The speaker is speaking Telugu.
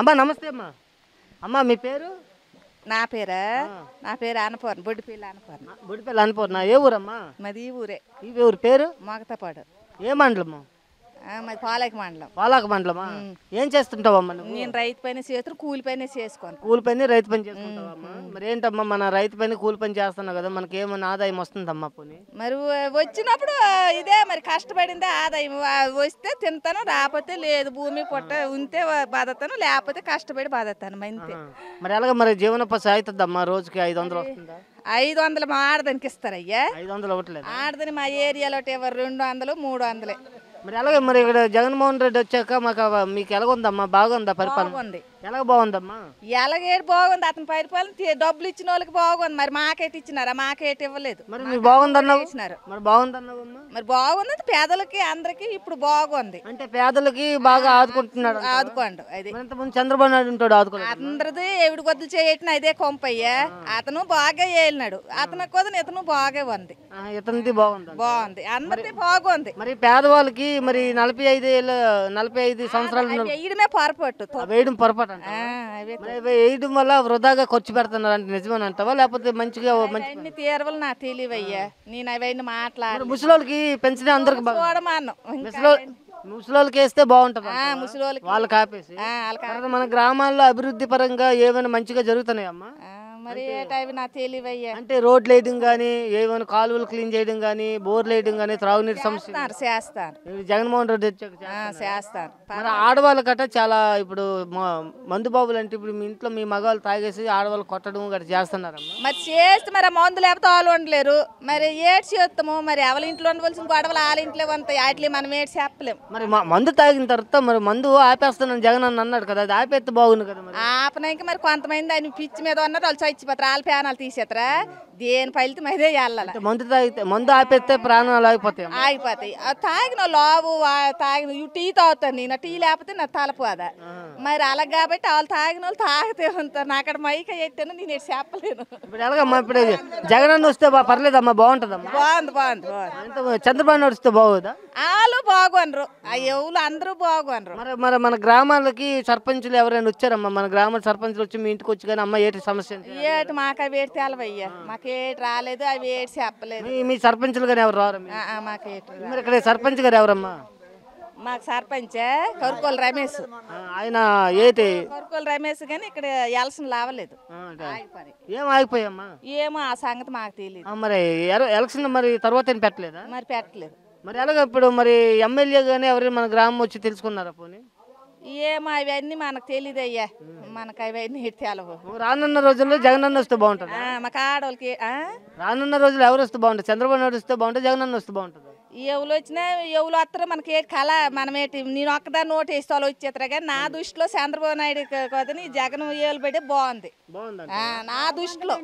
అమ్మా నమస్తే అమ్మా అమ్మా మీ పేరు నా పేరా నా పేరు అనపూర్ణ బొడ్డిపల్లి అనపూర్ణ బొడ్డిపల్లి అనపూర్ణ ఏ ఊరమ్మా మాది ఈ ఊరే ఈ ఊరు పేరు మగతపాడు ఏ మండలమ్మా మాది పాలక మండలం పాలాక మండలమా ఏం చేస్తుంటావమ్మా నేను రైతు పైన చేస్తాను కూలి పైన చేసుకోను కూలి పని రైతు పని చేసుకుంటావమ్మా మరి ఏంటమ్మా మన రైతు పని కూలి పని చేస్తున్నావు కదా మనకి ఏమైనా ఆదాయం వస్తుందమ్మా పోనీ మరి వచ్చినప్పుడు ఇదే మరి కష్టపడిందే ఆదాయం వస్తే తింటాను రాకపోతే లేదు భూమి పొట్ట ఉంటే బాధతాను లేకపోతే కష్టపడి బాధతాను మంతే మరి ఎలాగ మరి జీవనోపాధి అవుతుందమ్మా రోజుకి ఐదు వందలు వస్తుందా ఐదు వందలు మా ఆడదానికి ఇస్తారయ్యా ఐదు వందలు ఒకటి ఆడదని మా ఏరియాలో ఇవ్వరు రెండు వందలు మూడు వందలే మరి అలాగే మరి ఇక్కడ జగన్మోహన్ రెడ్డి వచ్చాక మాకు మీకు ఎలాగుందమ్మా బాగుందా పరిపాలన బాగుంది ఎలాగ బాగుందమ్మా బాగుంది అతని పది రూపాయలు డబ్బులు ఇచ్చిన వాళ్ళకి బాగుంది మరి మాకేటి ఇచ్చినారా మాకేటి ఇవ్వలేదు మరి మరి బాగుంది పేదలకి అందరికి ఇప్పుడు బాగుంది అంటే పేదలకి బాగా ఆదుకుంటున్నాడు ఆదుకోండి చంద్రబాబు నాయుడు ఉంటాడు ఆదుకోండి అందరిది ఎవిడి కొద్దులు చేయటం అదే కొంపయ్యా అతను బాగా ఏలినాడు అతను కొద్దిని ఇతను బాగా ఉంది ఇతనిది బాగుంది బాగుంది అందరిది బాగుంది మరి పేదవాళ్ళకి మరి నలభై ఐదు ఏళ్ళ నలభై ఐదు సంవత్సరాలు వేయడమే పొరపాటు వేయడం పొరపాటు వేయడం వల్ల వృధాగా ఖర్చు పెడుతున్నారు అంటే నిజమని అంటావా లేకపోతే మంచిగా మంచి తీరవలు నా నేను అవన్నీ మాట్లాడు ముసలోళ్ళకి పెంచిన అందరికి ముసలోళ్ళకి వేస్తే బాగుంటుంది వాళ్ళు కాపేసి మన గ్రామాల్లో అభివృద్ధి పరంగా ఏమైనా మంచిగా జరుగుతున్నాయమ్మా మరి ఏ టైం అంటే రోడ్లు వేయడం కానీ ఏమైనా కాలువలు క్లీన్ చేయడం కానీ బోర్లు వేయడం కానీ త్రాగునీటి సమస్య చేస్తారు జగన్మోహన్ రెడ్డి చేస్తారు ఆడవాళ్ళు గట్ట చాలా ఇప్పుడు మందు బాబులు అంటే ఇప్పుడు మీ ఇంట్లో మీ మగవాళ్ళు తాగేసి ఆడవాళ్ళు కొట్టడం గట్ట చేస్తున్నారు మరి చేస్తే మరి మందు లేకపోతే వాళ్ళు ఉండలేరు మరి ఏడ్చి వస్తాము మరి ఎవరి ఇంట్లో ఉండవలసిన గొడవలు వాళ్ళ ఇంట్లో ఉంటాయి వాటి మనం ఏడ్చి చెప్పలేము మరి మందు తాగిన తర్వాత మరి మందు ఆపేస్తున్నాను జగన్ అన్న అన్నాడు కదా అది ఆపేస్తే బాగుంది కదా ఆపనాక మరి కొంతమంది ఆయన పిచ్చి మీద ఉన్నారు వాళ్ళు చచ్చిపోతారు వాళ్ళ ప్రాణాలు తీసేతరా దేని ఫలితం అయితే వెళ్ళాలి మందు తాగితే మందు ఆపేస్తే ప్రాణాలు ఆగిపోతాయి ఆగిపోతాయి తాగిన లావు తాగిన టీ తాగుతాను నేను టీ లేకపోతే నా తలపోదా మరి అలా కాబట్టి వాళ్ళు తాగిన వాళ్ళు తాగితే ఉంటారు నా అక్కడ మైక ఎత్తాను నేను చెప్పలేను ఇప్పుడు ఎలాగమ్మా ఇప్పుడు జగన్ వస్తే పర్లేదమ్మా బాగుంటుందమ్మా బాగుంది బాగుంది బాగుంది చంద్రబాబు నడిస్తే బాగుందా వాళ్ళు బాగున్నారు ఆ ఎవరు అందరూ బాగున్నారు మరి మరి మన గ్రామాలకి సర్పంచులు ఎవరైనా వచ్చారమ్మా మన గ్రామ సర్పంచులు వచ్చి మీ ఇంటికి వచ్చి కానీ అమ్మ ఏంటి సమస్య ఏటి మాకు అవి ఏటి తెలవయ్యా మాకు ఏటి రాలేదు అవి ఏటి చెప్పలేదు మీ- సర్పంచులు గారు ఎవరు మాకు ఏటి మరి ఇక్కడ సర్పంచ్ గారు ఎవరమ్మా మాకు సర్పంచ్ కరుకోలు రమేష్ ఆయన ఏటి కరుకోలు రమేష్ కానీ ఇక్కడ ఎలసం లావలేదు ఏం ఆగిపోయామ్మా ఏమో ఆ సంగతి మాకు తెలియదు మరి ఎర- ఎలక్షన్ మరి తర్వాత ఏం పెట్టలేదా మరి పెట్టలేదు మరి ఎలాగ ఇప్పుడు మరి ఎమ్మెల్యే గానీ ఎవరైనా మన గ్రామం వచ్చి తెలుసుకున్నారా పోనీ ఏమో అవన్నీ మనకు అయ్యా మనకు అవన్నీ తెలవు రానున్న రోజుల్లో జగన్ అన్న వస్తే బాగుంటుంది మాకు ఆడవాళ్ళకి రానున్న రోజుల్లో ఎవరు వస్తే బాగుంటుంది చంద్రబాబు నాయుడు వస్తే బాగుంటుంది జగన్ అన్న వస్తే బాగుంటుంది ఎవరు వచ్చినా ఎవరు వస్తారో మనకి ఏ కళ మనమేటి నేను ఒక్కదా నోటు వేసి వాళ్ళు కానీ నా దృష్టిలో చంద్రబాబు నాయుడు కదా జగన్ ఏలు పెట్టి బాగుంది నా దృష్టిలో